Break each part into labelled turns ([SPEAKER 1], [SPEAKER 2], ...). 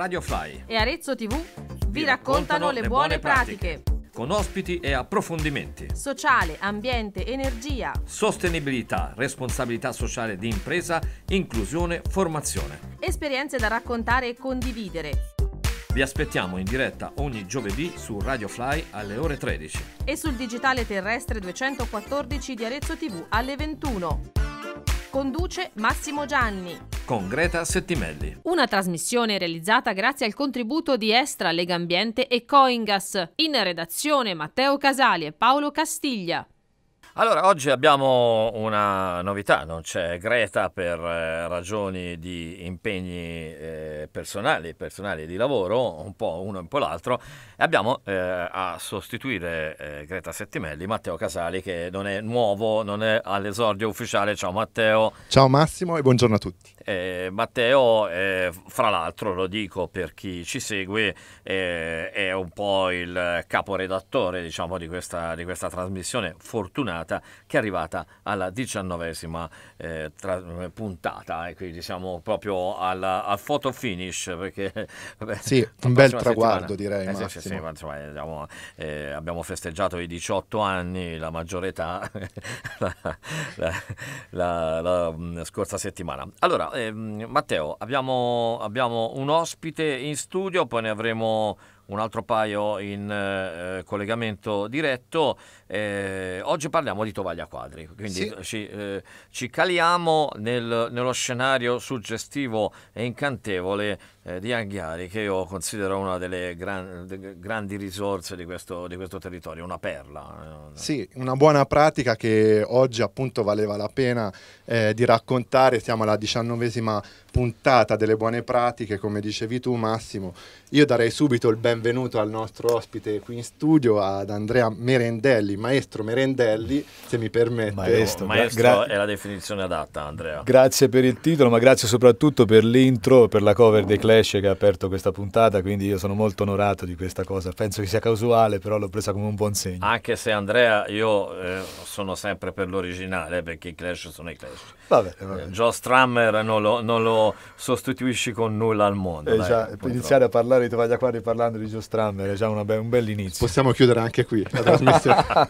[SPEAKER 1] Radio Fly
[SPEAKER 2] e Arezzo TV vi, vi raccontano, raccontano, le buone, pratiche. pratiche
[SPEAKER 1] con ospiti e approfondimenti.
[SPEAKER 2] Sociale, ambiente, energia.
[SPEAKER 1] Sostenibilità, responsabilità sociale di impresa, inclusione, formazione.
[SPEAKER 2] Esperienze da raccontare e condividere.
[SPEAKER 1] Vi aspettiamo in diretta ogni giovedì su Radio Fly alle ore 13
[SPEAKER 2] e sul digitale terrestre 214 di Arezzo TV alle 21. Conduce Massimo Gianni.
[SPEAKER 1] Con Greta Settimelli.
[SPEAKER 2] Una trasmissione realizzata grazie al contributo di Estra, Legambiente e Coingas. In redazione Matteo Casali e Paolo Castiglia.
[SPEAKER 1] Allora, oggi abbiamo una novità, non c'è Greta per eh, ragioni di impegni eh, personali, personali di lavoro, un po' uno e un po' l'altro. Abbiamo eh, a sostituire Greta Settimelli Matteo Casali che non è nuovo, non è all'esordio ufficiale. Ciao Matteo.
[SPEAKER 3] Ciao Massimo e buongiorno a tutti.
[SPEAKER 1] Eh, Matteo, eh, fra l'altro lo dico per chi ci segue, eh, è un po' il caporedattore diciamo, di, questa, di, questa, trasmissione fortunata che è arrivata alla diciannovesima eh, puntata e quindi siamo proprio alla, al photo finish perché
[SPEAKER 3] sì, un bel traguardo settimana... direi. Eh, sì, sì, sì, ma,
[SPEAKER 1] insomma, diciamo, abbiamo festeggiato i 18 anni, la maggiore età la, la, la, la mm, scorsa settimana. Allora, eh, Matteo, abbiamo, abbiamo, un ospite in studio, poi ne avremo un altro paio in eh, collegamento diretto. Eh, oggi parliamo di tovaglia quadri, quindi sì. ci, eh, ci, caliamo nel, nello scenario suggestivo e incantevole eh, di Anghiari, che io considero una delle gran, de, grandi risorse di questo, di questo, territorio, una perla.
[SPEAKER 3] Eh, sì, una buona pratica che oggi appunto valeva la pena eh, di raccontare, siamo alla diciannovesima puntata delle buone pratiche, come dicevi tu Massimo. Io darei subito il benvenuto al nostro ospite qui in studio, ad Andrea Merendelli, maestro Merendelli, se mi permette. Maestro, maestro gra- è
[SPEAKER 1] la definizione adatta, Andrea.
[SPEAKER 4] Grazie per il titolo, ma grazie soprattutto per l'intro, per la cover dei Clash che ha aperto questa puntata, quindi io sono molto onorato di questa cosa. Penso che sia casuale, però l'ho presa come un buon
[SPEAKER 1] segno. Anche se Andrea, io eh, sono sempre per l'originale, perché i Clash sono i Clash. Vabbè, vabbè. Eh, Joe Strummer non lo, non lo, sostituisci con nulla al mondo. Eh, dai, già,
[SPEAKER 4] iniziare a parlare di Tovaglia Quadri parlando di Joe Strummer è già una, un bell'inizio. Possiamo chiudere anche qui la trasmissione.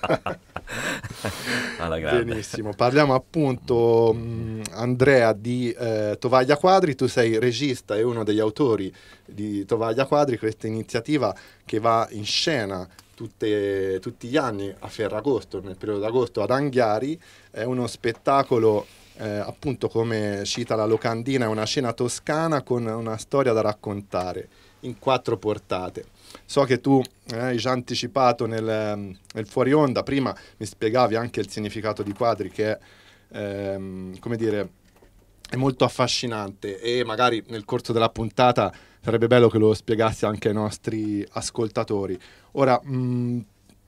[SPEAKER 4] Benissimo, parliamo
[SPEAKER 3] appunto mh, mm, Andrea di eh, Tovaglia Quadri, tu sei regista e uno degli autori di Tovaglia Quadri, questa iniziativa che va in scena tutte, tutti gli anni a Ferragosto, nel periodo d'agosto ad Anghiari, è uno spettacolo eh, appunto come cita la locandina, è una scena toscana con una storia da raccontare in quattro portate. So che tu eh, hai già anticipato nel, ehm, nel, fuori onda, prima mi spiegavi anche il significato di quadri che è, ehm, come dire, è molto affascinante e magari nel corso della puntata sarebbe bello che lo spiegassi anche ai nostri ascoltatori. Ora, mh, mm,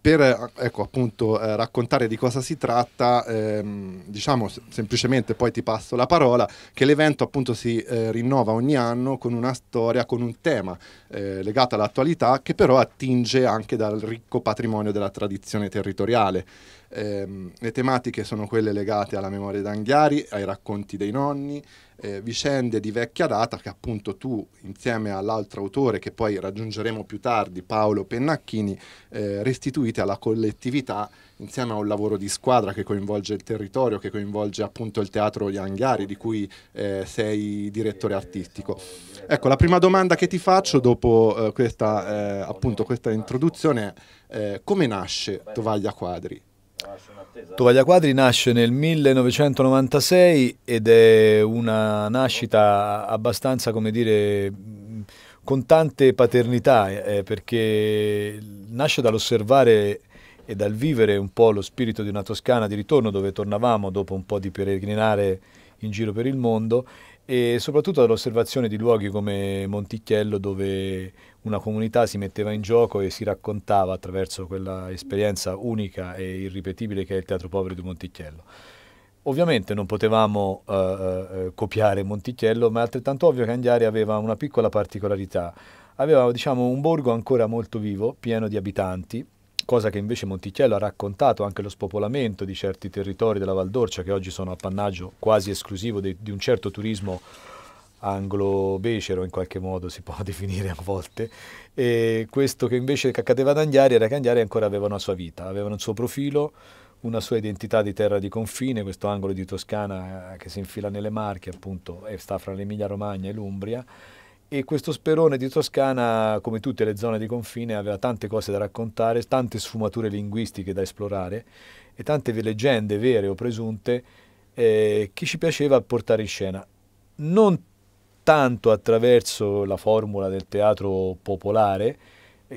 [SPEAKER 3] per eh, ecco, appunto, eh, raccontare di cosa si tratta, ehm, diciamo semplicemente, poi ti passo la parola, che l'evento appunto si eh, rinnova ogni anno con una storia, con un tema eh, legato all'attualità che però attinge anche dal ricco patrimonio della tradizione territoriale. Ehm, le tematiche sono quelle legate alla memoria d'Anghiari, ai racconti dei nonni, eh, vicende di vecchia data che appunto tu insieme all'altro autore che poi raggiungeremo più tardi, Paolo Pennacchini, eh, restituite alla collettività insieme a un lavoro di squadra che coinvolge il territorio, che coinvolge appunto il teatro di Anghiari di cui eh, sei direttore artistico. Ecco, la prima domanda che ti faccio dopo eh, questa, eh, appunto, questa introduzione è eh, come nasce Tovaglia Quadri? Tovaglia Quadri nasce nel 1996
[SPEAKER 4] ed è una nascita abbastanza, come dire, con tante paternità, eh, perché nasce dall'osservare e dal vivere un po' lo spirito di una Toscana di ritorno dove tornavamo dopo un po' di peregrinare in giro per il mondo e soprattutto dall'osservazione di luoghi come Monticchiello dove una comunità si metteva in gioco e si raccontava attraverso quella esperienza unica e irripetibile che è il Teatro Povero di Monticchiello. Ovviamente non potevamo eh, eh, eh copiare Monticchiello, ma è altrettanto ovvio che Andiari aveva una piccola particolarità. Aveva diciamo, un borgo ancora molto vivo, pieno di abitanti, cosa che invece Monticchiello ha raccontato, anche lo spopolamento di certi territori della Valdorcia che oggi sono appannaggio quasi esclusivo di, di un certo turismo anglo-becero in qualche modo si può definire a volte, e questo che invece accadeva ad Anghiari era che Anghiari ancora aveva una sua vita, aveva un suo profilo, una sua identità di terra di confine, questo angolo di Toscana eh, che si infila nelle Marche appunto e sta fra l'Emilia Romagna e l'Umbria e questo sperone di Toscana, come tutte le zone di confine, aveva tante cose da raccontare, tante sfumature linguistiche da esplorare e tante leggende vere o presunte eh, che ci piaceva portare in scena. Non tanto attraverso la formula del teatro popolare,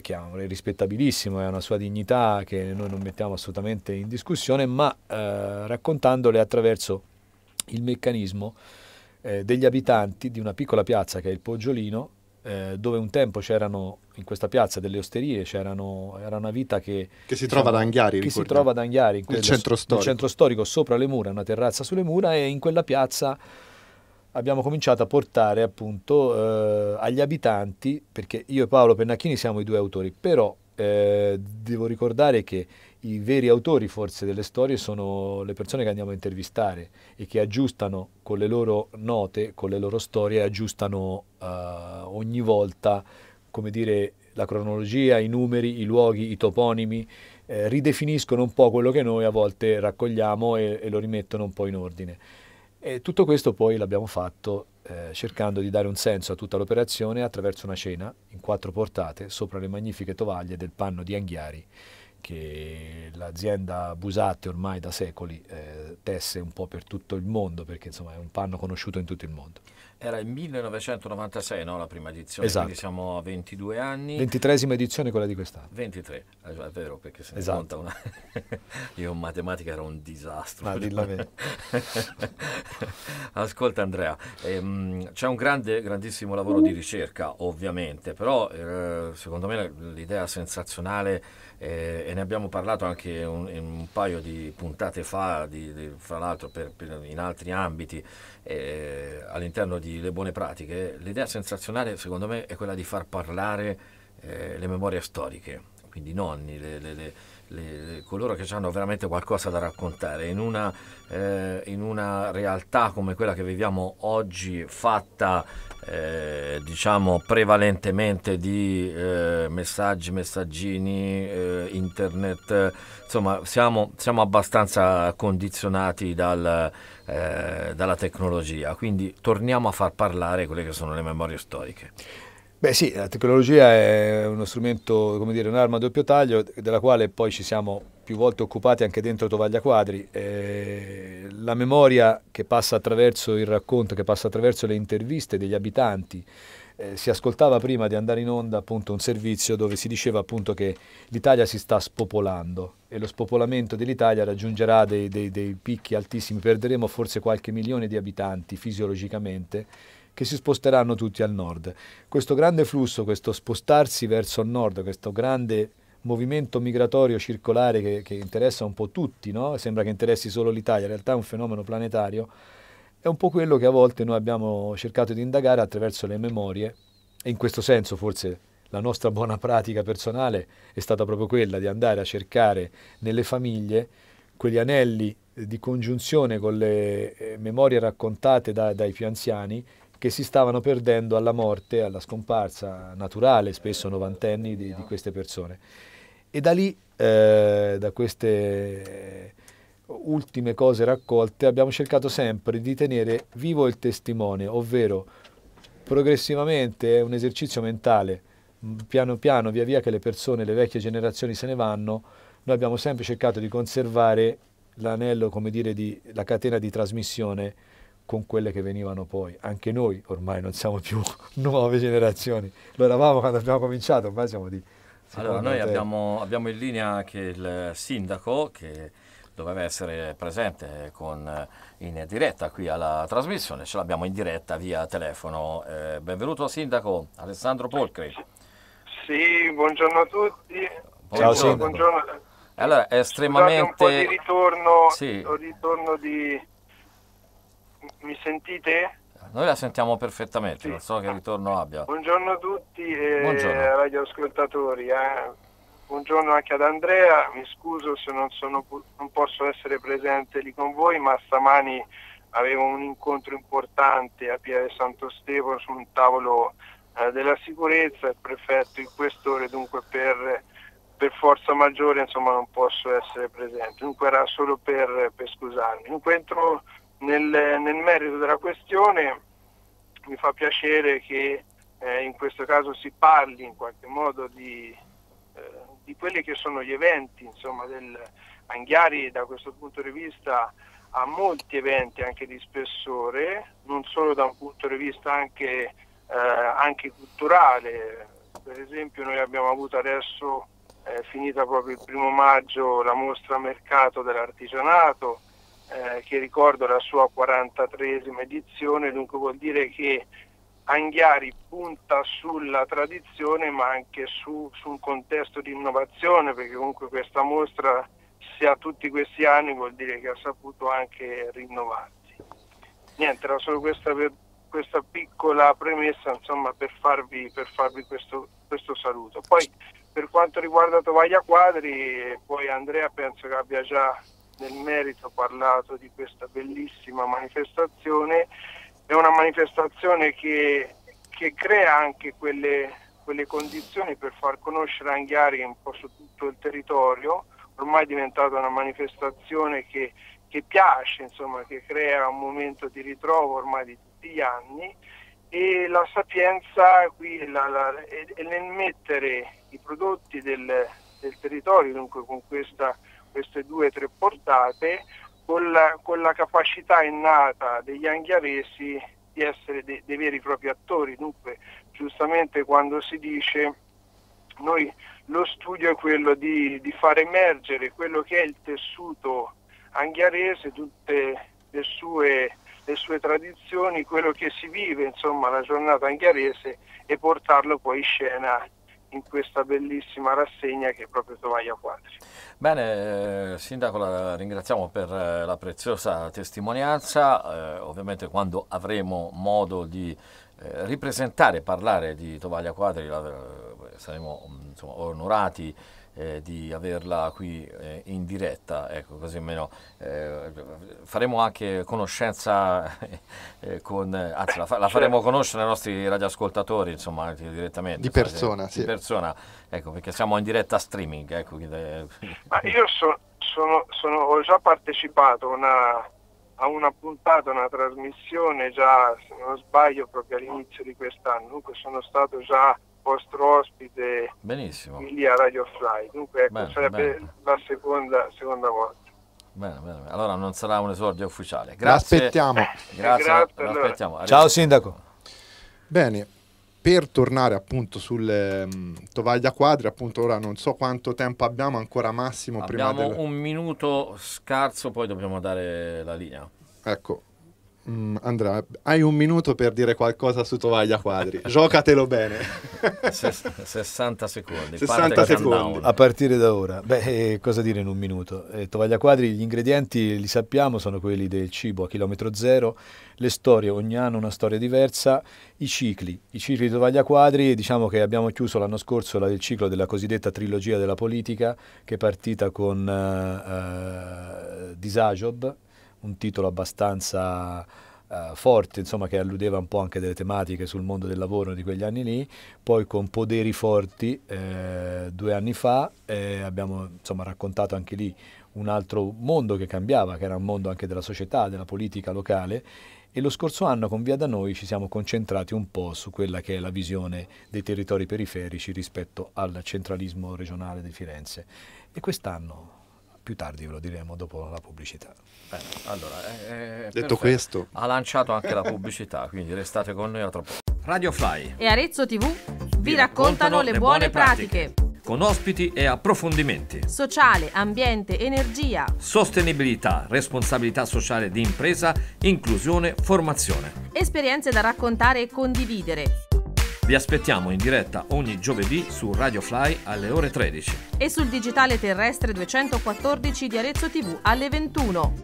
[SPEAKER 4] che è un rispettabilissimo e una sua dignità che noi non mettiamo assolutamente in discussione, ma eh, raccontandole attraverso il meccanismo eh, degli abitanti di una piccola piazza che è il Poggiolino, eh, dove un tempo c'erano in questa piazza delle osterie, era una vita che, che si diciamo, trova ad Anghiari, che si trova ad Anghiari, in quel centro storico. centro storico, sopra le mura, una terrazza sulle mura e in quella piazza abbiamo cominciato a portare appunto eh, agli abitanti, perché io e Paolo Pennacchini siamo i due autori, però eh, devo ricordare che i veri autori forse delle storie sono le persone che andiamo a intervistare e che aggiustano con le loro note, con le loro storie, aggiustano eh, ogni volta, come dire, la cronologia, i numeri, i luoghi, i toponimi, eh, ridefiniscono un po' quello che noi a volte raccogliamo e, e lo rimettono un po' in ordine. E tutto questo poi l'abbiamo fatto eh, cercando di dare un senso a tutta l'operazione attraverso una cena in quattro portate sopra le magnifiche tovaglie del panno di Anghiari che l'azienda Busatti ormai da secoli eh, tesse un po' per tutto il mondo, perché insomma è un panno conosciuto in tutto il mondo.
[SPEAKER 1] Era il 1996 no, la prima edizione, esatto. quindi siamo a 22 anni. Ventitresima
[SPEAKER 4] edizione quella di quest'anno.
[SPEAKER 1] 23, eh, è vero perché se ne esatto. conta una... Io in matematica ero un disastro. Ma dilla me. Ascolta Andrea, ehm, c'è un grande, grandissimo lavoro di ricerca ovviamente, però eh, secondo me l'idea sensazionale eh, e ne abbiamo parlato anche un, un paio di puntate fa, di, di, fra l'altro per, per in altri ambiti, eh, all'interno di Le Buone Pratiche, l'idea sensazionale secondo me è quella di far parlare eh, le memorie storiche, quindi i nonni, le, le, le le, coloro che hanno veramente qualcosa da raccontare. In una, eh, in una, realtà come quella che viviamo oggi, fatta eh, diciamo prevalentemente di eh, messaggi, messaggini, eh, internet, insomma siamo, siamo abbastanza condizionati dal, eh, dalla tecnologia, quindi torniamo a far parlare quelle che sono le memorie storiche.
[SPEAKER 4] Beh sì, la tecnologia è uno strumento, come dire, un'arma a doppio taglio della quale poi ci siamo più volte occupati anche dentro Tovaglia Quadri. Eh, la memoria che passa attraverso il racconto, che passa attraverso le interviste degli abitanti, eh, si ascoltava prima di andare in onda appunto un servizio dove si diceva appunto che l'Italia si sta spopolando e lo spopolamento dell'Italia raggiungerà dei, dei, dei picchi altissimi, perderemo forse qualche milione di abitanti fisiologicamente che si sposteranno tutti al nord. Questo grande flusso, questo spostarsi verso nord, questo grande movimento migratorio circolare che, che interessa un po' tutti, no? sembra che interessi solo l'Italia, in realtà è un fenomeno planetario, è un po' quello che a volte noi abbiamo cercato di indagare attraverso le memorie e in questo senso forse la nostra buona pratica personale è stata proprio quella di andare a cercare nelle famiglie quegli anelli di congiunzione con le eh, memorie raccontate da, dai più anziani che si stavano perdendo alla morte, alla scomparsa naturale, spesso novantenni, di, di queste persone. E da lì, eh, da queste ultime cose raccolte, abbiamo cercato sempre di tenere vivo il testimone, ovvero progressivamente è un esercizio mentale, piano piano, via via che le persone, le vecchie generazioni se ne vanno, noi abbiamo sempre cercato di conservare l'anello, come dire, di, la catena di trasmissione con quelle che venivano poi. Anche noi ormai non siamo più nuove generazioni, lo eravamo quando abbiamo cominciato, ormai siamo di... Allora, noi abbiamo,
[SPEAKER 1] abbiamo, in linea anche il sindaco, che doveva essere presente con, in diretta qui alla trasmissione, ce l'abbiamo in diretta via telefono. Eh, benvenuto sindaco Alessandro Polcri.
[SPEAKER 5] Sì, buongiorno a tutti. Buongiorno. Ciao, sindaco. buongiorno.
[SPEAKER 1] Allora, è estremamente... Scusate un po' di
[SPEAKER 5] ritorno, sì. ritorno di mi sentite?
[SPEAKER 1] Noi la sentiamo perfettamente, sì. non so che ritorno abbia.
[SPEAKER 5] Buongiorno a tutti e Buongiorno. radioascoltatori. Eh. Buongiorno anche ad Andrea, mi scuso se non, sono, non posso essere presente lì con voi, ma stamani avevo un incontro importante a Piave Santo Stefano su un tavolo eh, della sicurezza, il prefetto, il questore, dunque per, per forza maggiore insomma, non posso essere presente, dunque era solo per, per scusarmi. Incontro nel, nel, merito della questione mi fa piacere che eh, in questo caso si parli in qualche modo di, eh, di quelli che sono gli eventi, insomma, del, Anghiari da questo punto di vista ha molti eventi anche di spessore, non solo da un punto di vista anche, eh, anche culturale, per esempio noi abbiamo avuto adesso, eh, finita proprio il primo maggio, la mostra mercato dell'artigianato, eh, che ricordo la sua 43esima edizione, dunque vuol dire che Anghiari punta sulla tradizione ma anche su, su un contesto di innovazione perché comunque questa mostra se ha tutti questi anni vuol dire che ha saputo anche rinnovarsi. Niente, era solo questa, questa piccola premessa insomma, per farvi, per farvi questo, questo, saluto. Poi per quanto riguarda Tovaglia Quadri, eh, poi Andrea penso che abbia già nel merito parlato di questa bellissima manifestazione, è una manifestazione che, che crea anche quelle, quelle, condizioni per far conoscere Anghiari un po' su tutto il territorio, ormai è diventata una manifestazione che, che piace, insomma, che crea un momento di ritrovo ormai di tutti gli anni e la sapienza qui la, la, è, è nel mettere i prodotti del, del territorio, dunque con questa queste due o tre portate con la, con la, capacità innata degli anghiaresi di essere de, dei veri e propri attori. Dunque, giustamente quando si dice noi lo studio è quello di, di far emergere quello che è il tessuto anghiarese, tutte le sue, le sue tradizioni, quello che si vive, insomma, la giornata anghiarese e portarlo poi in scena in questa bellissima rassegna che è proprio Tovaglia Quadri.
[SPEAKER 1] Bene, eh, Sindaco, la ringraziamo per eh, la preziosa testimonianza. Eh, ovviamente quando avremo modo di eh, ripresentare e parlare di Tovaglia Quadri la, eh, saremo mm, insomma, onorati eh, di averla qui eh, in diretta, ecco, così almeno eh, faremo anche conoscenza eh, con, anzi la, la faremo conoscere ai nostri radioascoltatori, insomma, direttamente. Di persona, so, sì. Di persona, ecco, perché siamo in diretta streaming, ecco. Eh, Ma
[SPEAKER 5] io so, sono, sono, ho già partecipato una, a una puntata, una trasmissione già, se non sbaglio, proprio all'inizio di quest'anno, dunque sono stato già vostro ospite Benissimo. lì a Radio Fly. Dunque ecco, bene, sarebbe bene. la
[SPEAKER 6] seconda, seconda volta.
[SPEAKER 1] Bene, bene, allora non sarà un esordio ufficiale. Grazie. L'aspettiamo. Eh, grazie, Grazie
[SPEAKER 6] allora. Ciao
[SPEAKER 3] Sindaco. Bene, per tornare appunto sulle ehm, mh, tovaglia quadri, appunto ora non so quanto tempo abbiamo ancora massimo. Abbiamo prima del... un
[SPEAKER 1] minuto scarso, poi dobbiamo dare la linea.
[SPEAKER 3] Ecco, Mm, Andrea, hai un minuto per dire qualcosa su Tovaglia Quadri. Giocatelo bene.
[SPEAKER 1] S- 60 secondi. 60 secondi.
[SPEAKER 3] A partire da ora. Beh, eh, cosa dire
[SPEAKER 4] in un minuto? Eh, Tovaglia Quadri, gli ingredienti li sappiamo, sono quelli del cibo a chilometro zero, le storie, ogni anno una storia diversa, i cicli. I cicli di Tovaglia Quadri, diciamo che abbiamo chiuso l'anno scorso il ciclo della cosiddetta trilogia della politica, che è partita con uh, eh, uh, eh, Disagiob, un titolo abbastanza uh, forte, insomma, che alludeva un po' anche delle tematiche sul mondo del lavoro di quegli anni lì, poi con Poderi Forti eh, due anni fa eh, abbiamo insomma, raccontato anche lì un altro mondo che cambiava, che era un mondo anche della società, della politica locale e lo scorso anno con Via da Noi ci siamo concentrati un po' su quella che è la visione dei territori periferici rispetto al centralismo regionale di Firenze e quest'anno più tardi ve lo diremo dopo la
[SPEAKER 1] pubblicità. Bene,
[SPEAKER 6] allora, è eh, eh, Detto questo, ha
[SPEAKER 1] lanciato anche la pubblicità, quindi restate con noi a troppo. Radio Fly
[SPEAKER 2] e Arezzo TV vi, vi raccontano, raccontano, le, le buone, buone pratiche. pratiche
[SPEAKER 1] con ospiti e approfondimenti.
[SPEAKER 2] Sociale, ambiente, energia.
[SPEAKER 1] Sostenibilità, responsabilità sociale di impresa, inclusione, formazione.
[SPEAKER 2] Esperienze da raccontare e condividere
[SPEAKER 1] vi aspettiamo in diretta ogni giovedì su Radio Fly alle ore 13
[SPEAKER 2] e sul digitale terrestre 214 di Arezzo TV alle 21.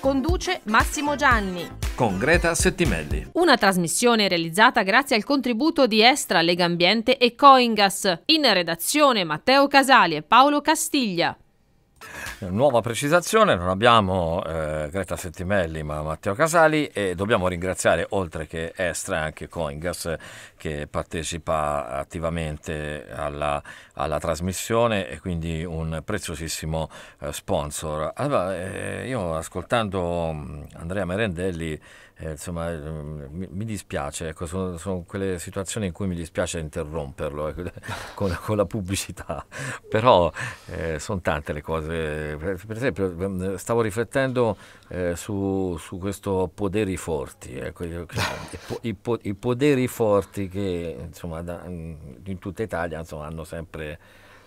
[SPEAKER 2] Conduce Massimo Gianni
[SPEAKER 1] con Greta Settimelli.
[SPEAKER 2] Una trasmissione realizzata grazie al contributo di Estra, Legambiente e Coingas. In redazione Matteo Casali e Paolo Castiglia.
[SPEAKER 1] Nuova precisazione, non abbiamo eh, Greta Settimelli ma Matteo Casali e dobbiamo ringraziare oltre che Estra anche Coingas che partecipa attivamente alla, alla trasmissione e quindi un preziosissimo eh, sponsor. Allora, eh, io ascoltando mm, Andrea Merendelli eh, insomma, ehm, mi, mi dispiace, ecco, sono, sono, quelle situazioni in cui mi dispiace interromperlo ecco, con, con, la pubblicità, però eh, sono tante le cose, per, esempio ehm, stavo riflettendo eh, su, su, questo poderi forti, ecco, i, i, i, poderi forti che insomma, da, in tutta Italia insomma, hanno sempre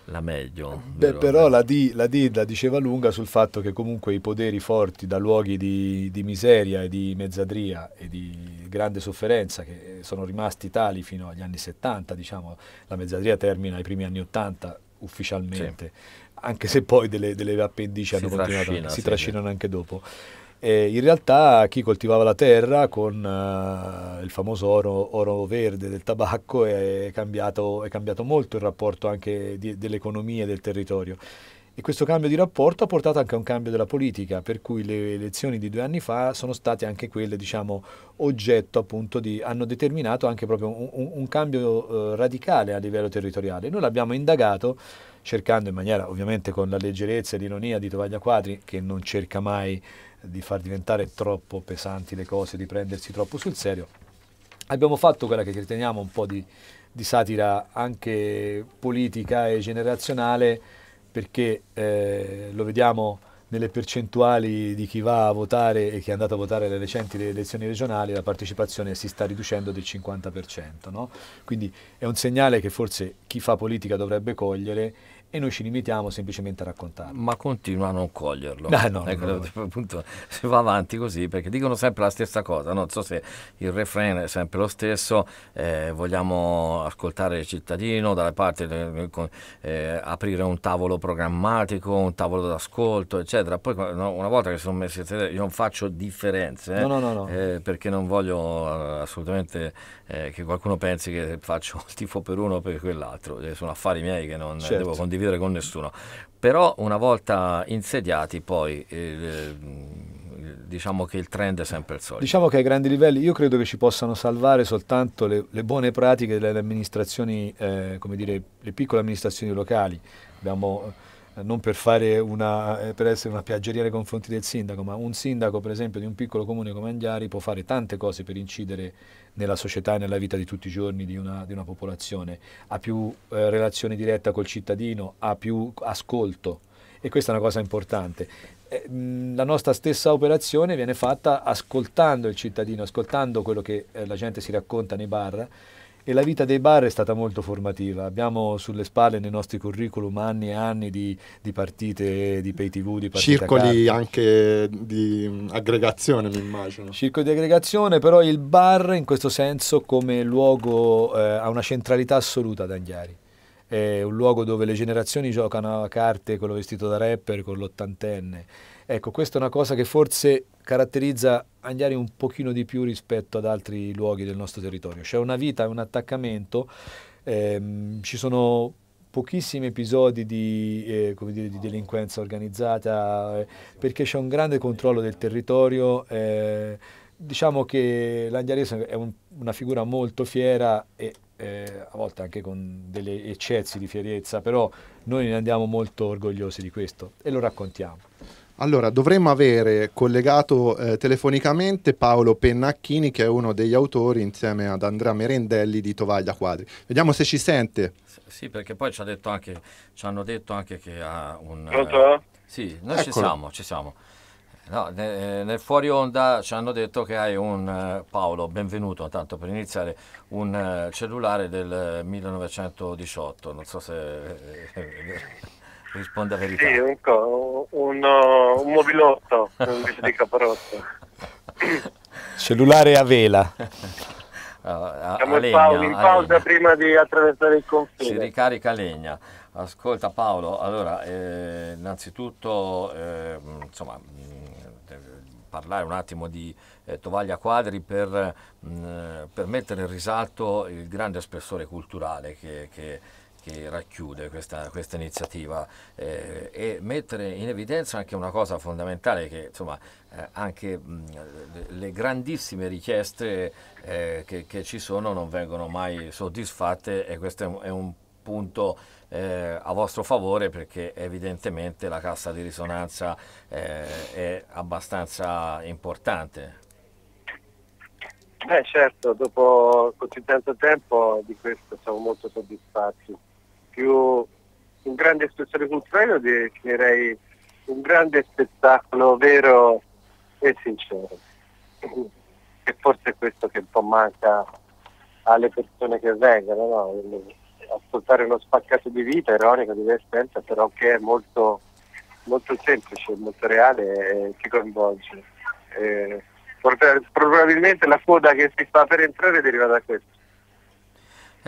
[SPEAKER 1] la meglio. Beh, però
[SPEAKER 4] la D, la D, diceva lunga sul fatto che comunque i poderi forti da luoghi di, di, miseria e di mezzadria e di grande sofferenza che eh, sono rimasti tali fino agli anni 70, diciamo, la mezzadria termina ai primi anni 80 ufficialmente, sì. anche se poi delle, delle appendici si hanno continuato, si sì, trascinano sì. anche dopo. E in realtà chi coltivava la terra con uh, il famoso oro, oro, verde del tabacco è cambiato, è cambiato molto il rapporto anche dell'economia e del territorio. E questo cambio di rapporto ha portato anche a un cambio della politica, per cui le elezioni di due anni fa sono state anche quelle, diciamo, oggetto appunto di, hanno determinato anche proprio un, un cambio eh, radicale a livello territoriale. Noi l'abbiamo indagato cercando in maniera, ovviamente con la leggerezza e l'ironia di Tovaglia Quadri, che non cerca mai di far diventare troppo pesanti le cose, di prendersi troppo sul serio, abbiamo fatto quella che riteniamo un po' di, di satira anche politica e generazionale, perché eh, lo vediamo nelle percentuali di chi va a votare e chi è andato a votare alle recenti elezioni regionali, la partecipazione si sta riducendo del 50%. No? Quindi è un segnale che forse chi fa politica dovrebbe cogliere e noi ci limitiamo semplicemente a raccontarlo. Ma
[SPEAKER 1] continua a non coglierlo. Ah, no, ecco, no, no. Appunto, si va avanti così perché dicono sempre la stessa cosa, non so se il refrain è sempre lo stesso, eh, vogliamo ascoltare il cittadino, dalla parte eh, eh, aprire un tavolo programmatico, un tavolo d'ascolto, eccetera. Poi una volta che sono messi a sedere io non faccio differenze eh, eh perché non voglio eh, assolutamente che qualcuno pensi che faccio il tifo per uno o per quell'altro, sono affari miei che non certo. devo condividere condividere con nessuno. Però una volta insediati poi... Eh, eh, diciamo che il trend è sempre il solito.
[SPEAKER 4] Diciamo che ai grandi livelli io credo che ci possano salvare soltanto le, le buone pratiche delle amministrazioni, eh, come dire, le piccole amministrazioni locali. Abbiamo non per, una, eh, per, essere una piaggeria nei confronti del sindaco, ma un sindaco per esempio di un piccolo comune come Andiari può fare tante cose per incidere nella società e nella vita di tutti i giorni di una, di una popolazione, ha più eh, relazione diretta col cittadino, ha più ascolto e questa è una cosa importante. Eh, la nostra stessa operazione viene fatta ascoltando il cittadino, ascoltando quello che eh, la gente si racconta nei bar, e la vita dei bar è stata molto formativa. Abbiamo sulle spalle nei nostri curriculum anni e anni di, di partite
[SPEAKER 3] di pay tv, di partite Circoli anche di mm, aggregazione, mi immagino.
[SPEAKER 4] Circoli di aggregazione, però il bar in questo senso come luogo eh, ha una centralità assoluta ad Anghiari. È un luogo dove le generazioni giocano a carte con lo vestito da rapper, con l'ottantenne Ecco, questa è una cosa che forse caratterizza Anghiari un pochino di più rispetto ad altri luoghi del nostro territorio. C'è una vita, un attaccamento, ehm, ci sono pochissimi episodi di, eh, dire, di delinquenza organizzata eh, perché c'è un grande controllo del territorio. Eh, diciamo che l'Anghiarese è un, una figura molto fiera e eh, a volte anche con degli eccessi di fierezza, però noi ne andiamo molto orgogliosi di questo e lo raccontiamo.
[SPEAKER 3] Allora, dovremmo avere collegato eh, telefonicamente Paolo Pennacchini, che è uno degli autori, insieme ad Andrea Merendelli di Tovaglia Quadri. Vediamo se ci sente.
[SPEAKER 1] sì, perché poi ci, ha detto anche, ci hanno detto anche che ha un... Eh, Pronto? Eh, sì, noi Eccolo. ci siamo, ci siamo. No, nel, nel fuori onda ci hanno detto che hai un, eh, Paolo, benvenuto tanto per iniziare, un eh, cellulare del 1918, non so se risponde a verità. Sì,
[SPEAKER 6] ecco, un, co- uh, un, un mobilotto invece di caparotto.
[SPEAKER 4] Cellulare a vela. Oh, a,
[SPEAKER 6] Siamo a legna, pausa, in pausa legna. prima di attraversare il confine. Si
[SPEAKER 1] ricarica legna. Ascolta Paolo, allora eh, innanzitutto eh, insomma, mm, parlare un attimo di eh, Tovaglia Quadri per, mh, mm, per, mettere in risalto il grande spessore culturale che, che che racchiude questa, questa iniziativa eh, e mettere in evidenza anche una cosa fondamentale che insomma eh, anche mh, le grandissime richieste eh, che, che, ci sono non vengono mai soddisfatte e questo è un, è un punto eh, a vostro favore perché evidentemente la cassa di risonanza eh, è abbastanza importante.
[SPEAKER 6] Beh certo, dopo così tanto tempo di questo siamo molto soddisfatti più un grande spettacolo culturale, definirei un grande spettacolo vero e sincero. E forse è questo che un po' manca alle persone che vengono, no? ascoltare uno spaccato di vita, ironico, divertente, però che è molto, molto semplice, molto reale e ti coinvolge. Eh, probabilmente la coda che si fa per entrare deriva da questo.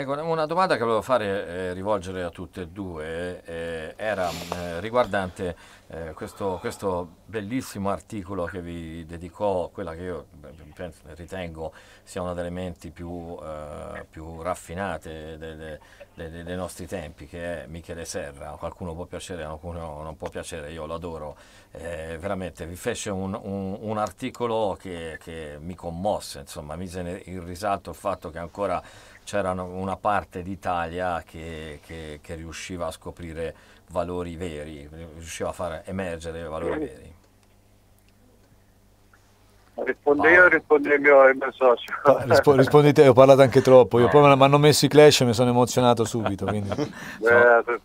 [SPEAKER 1] Ecco, una domanda che volevo fare, eh, rivolgere a tutte e due, eh, era eh, riguardante eh, questo, questo, bellissimo articolo che vi dedicò, quella che io eh, penso, ritengo sia una delle menti più, eh, più raffinate de, dei, dei, nostri tempi, che è Michele Serra, qualcuno può piacere, qualcuno non può piacere, io lo adoro, eh, veramente vi fece un, un, un articolo che, che, mi commosse, insomma, mise in risalto il fatto che ancora c'era una parte d'Italia che, che, che riusciva a scoprire valori veri, riusciva a far emergere
[SPEAKER 6] valori veri. Risponde io, risponde il mio, il mio socio. Rispo,
[SPEAKER 4] rispondite, ho parlato anche troppo. Io eh. poi mi hanno messo i clash e mi sono emozionato subito. Quindi, eh,
[SPEAKER 6] grazie,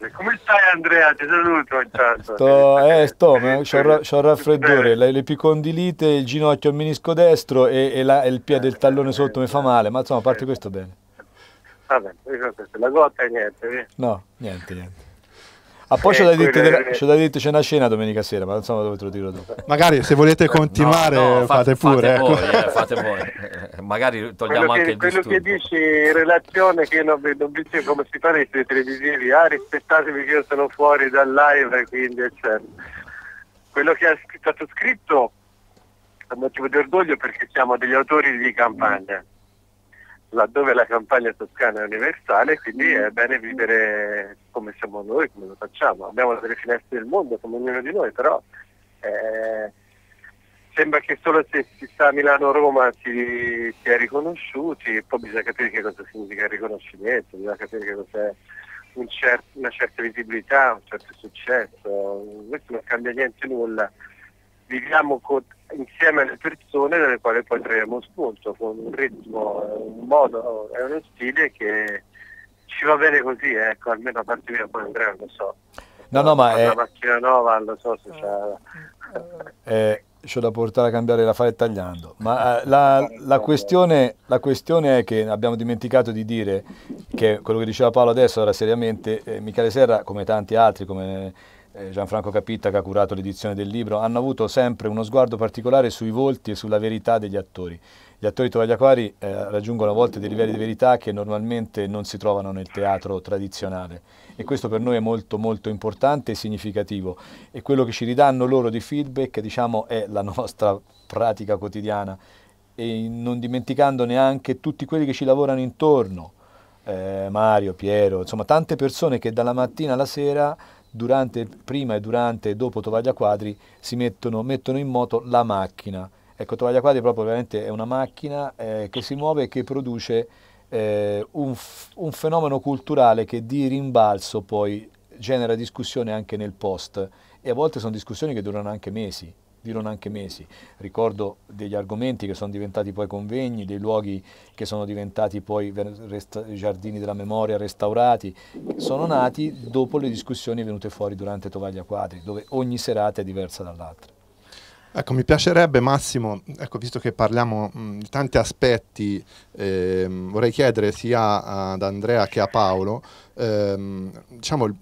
[SPEAKER 6] sì, Come stai Andrea? Ti saluto intanto. Sto, eh,
[SPEAKER 4] sto, ho il raffreddore, l'epicondilite, il ginocchio al menisco destro e, e, la, e il piede del tallone eh, sotto mi fa male, ma insomma a parte questo bene.
[SPEAKER 6] Vabbè, la gotta è niente. Eh? No, niente, niente.
[SPEAKER 4] Ah, poi eh, c'è da, eh, dirti, delle... c'è da dirti, c'è una scena domenica sera, ma insomma dove te lo tiro tu. Magari se volete continuare no, no, fate, pure. Ecco. Eh,
[SPEAKER 1] fate, ecco. voi, eh, fate voi. Magari togliamo quello anche che, il Quello disturbo. che
[SPEAKER 6] dici in relazione, che non, non dice come si fa nei televisivi, ah rispettatevi che io sono fuori dal live, quindi eccetera. Quello che è stato scritto è motivo di orgoglio perché siamo degli autori di campagna. Mm laddove la campagna toscana è universale, quindi mm. è bene vivere come siamo noi, come lo facciamo. Abbiamo delle finestre del mondo come ognuno di noi, però eh, sembra che solo se si sta a Milano o Roma si, si è riconosciuti, poi bisogna capire che cosa significa il riconoscimento, bisogna capire che cos'è un cer- una certa visibilità, un certo successo, questo non cambia niente nulla viviamo con, insieme alle persone dalle quali poi traiamo spunto, con un ritmo, un modo e uno stile che ci va bene così, ecco, almeno a parte mia, poi Andrea lo so.
[SPEAKER 4] No, no, ma è... Una
[SPEAKER 6] macchina nuova, lo so se c'è...
[SPEAKER 4] È... Eh, c'ho da portare a cambiare la fare tagliando, ma eh, la, la, questione, la questione è che abbiamo dimenticato di dire che quello che diceva Paolo adesso era seriamente, eh, Michele Serra, come tanti altri, come eh, Gianfranco Capitta che ha curato l'edizione del libro, hanno avuto sempre uno sguardo particolare sui volti e sulla verità degli attori. Gli attori tovagliaquari eh, raggiungono a volte dei livelli di verità che normalmente non si trovano nel teatro tradizionale e questo per noi è molto molto importante e significativo e quello che ci ridanno loro di feedback diciamo, è la nostra pratica quotidiana e non dimenticando neanche tutti quelli che ci lavorano intorno, eh, Mario, Piero, insomma tante persone che dalla mattina alla sera durante, prima e durante e dopo Tovaglia Quadri si mettono, mettono in moto la macchina. Ecco, Tovaglia Quadri proprio veramente è una macchina eh, che si muove e che produce eh, un, un, fenomeno culturale che di rimbalzo poi genera discussione anche nel post e a volte sono discussioni che durano anche mesi dirono anche mesi. Ricordo degli argomenti che sono diventati poi convegni, dei luoghi che sono diventati poi giardini della memoria restaurati, sono nati dopo le discussioni venute fuori durante Tovaglia Quadri, dove ogni serata è diversa dall'altra.
[SPEAKER 3] Ecco, mi piacerebbe Massimo, ecco, visto che parliamo mh, di tanti aspetti, ehm, vorrei chiedere sia ad Andrea che a Paolo ehm, diciamo, il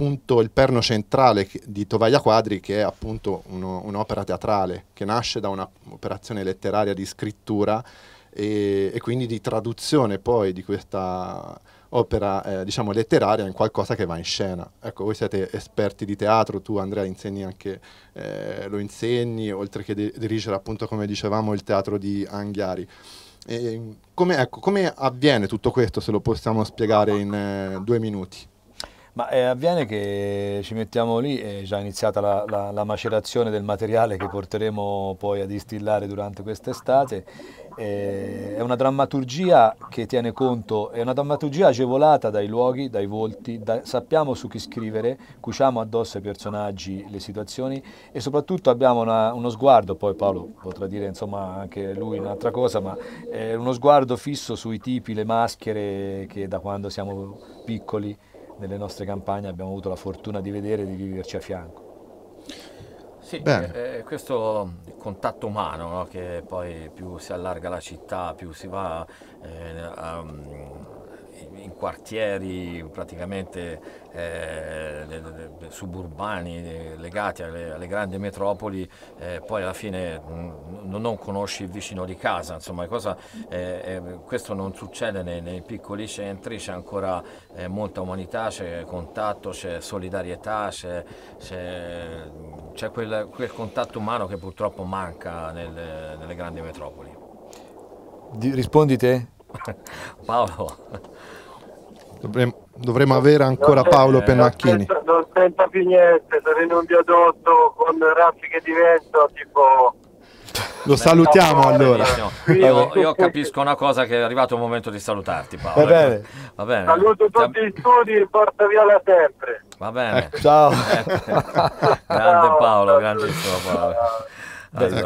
[SPEAKER 3] appunto il perno centrale di Tovaglia Quadri, che è appunto un'opera teatrale che nasce da un'operazione letteraria di scrittura e, e, quindi di traduzione poi di questa opera eh, diciamo letteraria in qualcosa che va in scena. Ecco, voi siete esperti di teatro, tu Andrea insegni anche, eh, lo insegni, oltre che dirigere appunto come dicevamo il teatro di Anghiari. E, come, ecco, come avviene tutto questo se lo possiamo spiegare in eh, due minuti?
[SPEAKER 4] Ma eh, avviene che ci mettiamo lì, è già iniziata la, la, la, macerazione del materiale che porteremo poi a distillare durante quest'estate. Eh, è una drammaturgia che tiene conto, è una drammaturgia agevolata dai luoghi, dai volti, da, sappiamo su chi scrivere, cuciamo addosso ai personaggi le situazioni e soprattutto abbiamo una, uno sguardo, poi Paolo potrà dire insomma anche lui un'altra cosa, ma eh, uno sguardo fisso sui tipi, le maschere che da quando siamo piccoli nelle nostre campagne abbiamo avuto la fortuna di vedere e di viverci a fianco.
[SPEAKER 1] Sì, eh, eh, questo contatto umano no? che poi più si allarga la città, più si va eh, a, mm, in quartieri praticamente eh, suburbani eh, legati alle, alle grandi metropoli, eh, poi alla fine mh, mm, non conosci il vicino di casa, insomma cosa, eh, eh, questo non succede nei, nei piccoli centri, c'è ancora eh, molta umanità, c'è contatto, c'è solidarietà, c'è quel, quel, contatto umano che purtroppo manca nel, nelle grandi metropoli.
[SPEAKER 4] rispondi te?
[SPEAKER 6] Paolo.
[SPEAKER 3] Dovremmo, dovremmo avere ancora Paolo eh, Pennacchini.
[SPEAKER 6] Non senta più niente, sono in un viadotto con raffiche di vento, tipo...
[SPEAKER 3] Lo salutiamo allora. Io, io,
[SPEAKER 1] capisco una cosa che è arrivato il momento di salutarti Paolo. Va ecco. bene. Va bene. Saluto
[SPEAKER 6] tutti gli studi e porta via la sempre.
[SPEAKER 4] Va bene. Ecco. Ciao. Eh,
[SPEAKER 6] grande Paolo, grandissimo Paolo.
[SPEAKER 4] Beh,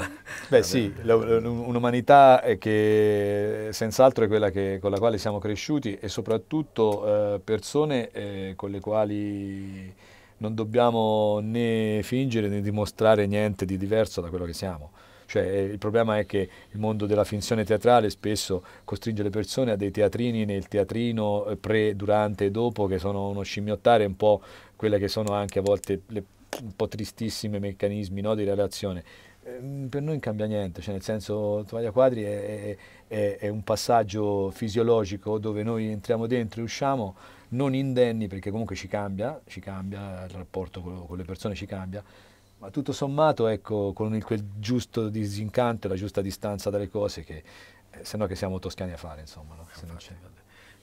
[SPEAKER 4] beh sì, un'umanità eh, che senz'altro è quella che, con la quale siamo cresciuti e soprattutto eh, persone eh, con le quali non dobbiamo né fingere né dimostrare niente di diverso da quello che siamo. Cioè, eh, il problema è che il mondo della finzione teatrale spesso costringe le persone a dei teatrini nel teatrino eh, pre, durante e dopo che sono uno scimmiottare un po' quelle che sono anche a volte le un po' tristissimi meccanismi no, di relazione. Ehm, per noi non cambia niente, cioè nel senso Tovaglia Quadri è, è, è, un passaggio fisiologico dove noi entriamo dentro e usciamo non indenni perché comunque ci cambia, ci cambia il rapporto con, con le persone ci cambia, ma tutto sommato ecco con il, quel giusto disincanto e la giusta distanza dalle cose
[SPEAKER 3] che eh, se no che siamo toscani a fare insomma, no? se non c'è.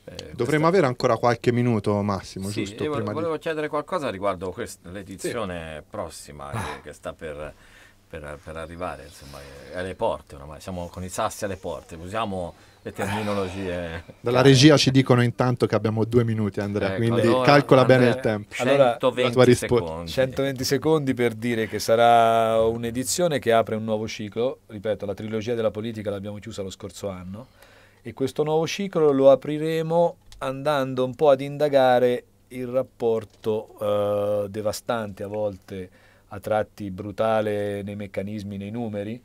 [SPEAKER 3] Eh, Dovremmo avere ancora qualche minuto massimo, sì, giusto? Io volevo, volevo
[SPEAKER 1] di... chiedere qualcosa riguardo l'edizione sì. prossima ah. che, che, sta per, per, per, arrivare, insomma, eh, alle porte ormai, siamo con i sassi alle porte, usiamo le terminologie. Dalla regia
[SPEAKER 3] ci dicono intanto che abbiamo due minuti Andrea, ecco, quindi allora, calcola Andrea, bene il tempo. Allora, secondi.
[SPEAKER 1] 120 secondi
[SPEAKER 4] per dire che sarà un'edizione che apre un nuovo ciclo, ripeto, la trilogia della politica l'abbiamo chiusa lo scorso anno e questo nuovo ciclo lo apriremo andando un po' ad indagare il rapporto eh, devastante a volte a tratti brutale nei meccanismi, nei numeri,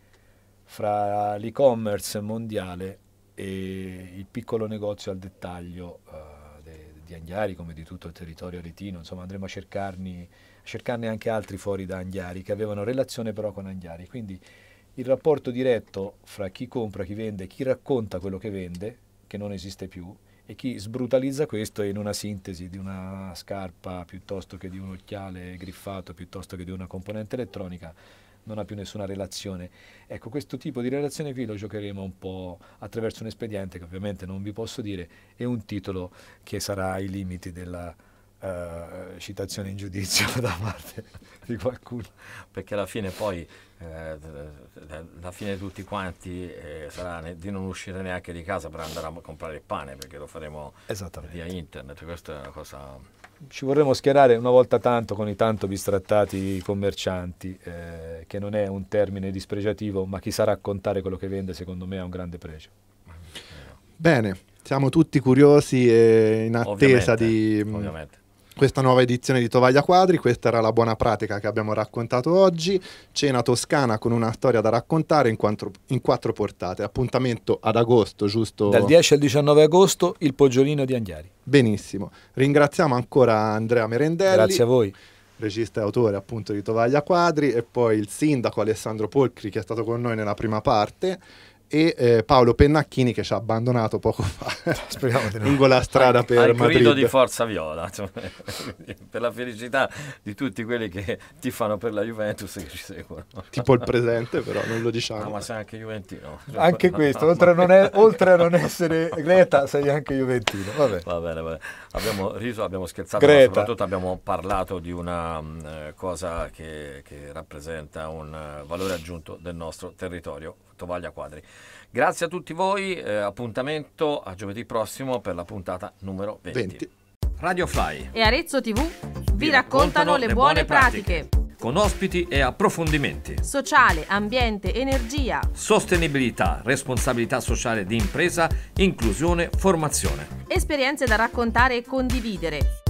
[SPEAKER 4] fra l'e-commerce mondiale e il piccolo negozio al dettaglio eh, di Anghiari come di tutto il territorio aretino, insomma andremo a cercarne, a cercarne anche altri fuori da Anghiari che avevano relazione però con Anghiari, quindi il rapporto diretto fra chi compra, chi vende, chi racconta quello che vende, che non esiste più, e chi sbrutalizza questo in una sintesi di una scarpa piuttosto che di un occhiale griffato, piuttosto che di una componente elettronica, non ha più nessuna relazione. Ecco, questo tipo di relazione qui lo giocheremo un po' attraverso un espediente che ovviamente non vi posso dire e un titolo che sarà
[SPEAKER 1] ai limiti della eh, citazione in giudizio da parte di qualcuno. Perché alla fine poi, eh, la fine di tutti quanti eh, sarà ne- di non uscire neanche di casa per andare a comprare il pane, perché lo faremo via internet. Questa è una cosa...
[SPEAKER 4] Ci vorremmo schierare una volta tanto con i tanto bistrattati commercianti, eh, che non è un termine dispregiativo, ma chi sa raccontare quello che vende secondo me ha un grande pregio.
[SPEAKER 3] Bene, siamo tutti curiosi e in attesa ovviamente, di... Mm, ovviamente questa nuova edizione di Tovaglia Quadri, questa era la buona pratica che abbiamo raccontato oggi, cena toscana con una storia da raccontare in quattro, in quattro portate, appuntamento ad agosto, giusto? Dal 10 al 19 agosto il Poggiolino di Anghiari. Benissimo, ringraziamo ancora Andrea Merendelli. Grazie a voi regista e autore appunto di Tovaglia Quadri, e poi il sindaco Alessandro Polcri che è stato con noi nella prima parte e eh, Paolo Pennacchini che ci ha abbandonato poco fa lungo la strada per al, al Madrid. grido di
[SPEAKER 1] Forza Viola, cioè, per la felicità di tutti quelli che ti fanno per la Juventus e che ci seguono. Tipo il presente però, non lo diciamo. No, ma sei anche Juventino. Cioè, anche questo, oltre a, non,
[SPEAKER 4] è, oltre a non essere Greta sei anche Juventino. Vabbè.
[SPEAKER 1] Va bene, va bene. Abbiamo riso, abbiamo scherzato, Greta. ma soprattutto abbiamo parlato di una mh, mm, eh, cosa che, che rappresenta un uh, valore aggiunto del nostro territorio Tovaglia Quadri. Grazie a tutti voi, eh, appuntamento a giovedì prossimo per la puntata numero 20. 20. Radio Fly
[SPEAKER 2] e Arezzo TV vi, raccontano, raccontano le, buone, buone pratiche. pratiche
[SPEAKER 1] con ospiti e approfondimenti.
[SPEAKER 2] Sociale, ambiente, energia.
[SPEAKER 1] Sostenibilità, responsabilità sociale di impresa, inclusione, formazione.
[SPEAKER 2] Esperienze da raccontare e condividere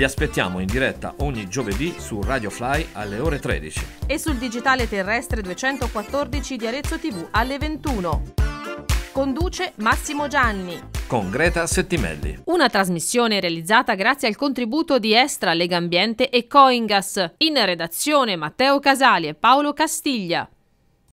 [SPEAKER 1] vi aspettiamo in diretta ogni giovedì su Radio Fly alle ore 13
[SPEAKER 2] e sul digitale terrestre 214 di Arezzo TV alle 21. Conduce Massimo Gianni
[SPEAKER 1] con Greta Settimelli.
[SPEAKER 2] Una trasmissione realizzata grazie al contributo di Estra, Legambiente e Coingas. In redazione Matteo Casali e Paolo Castiglia.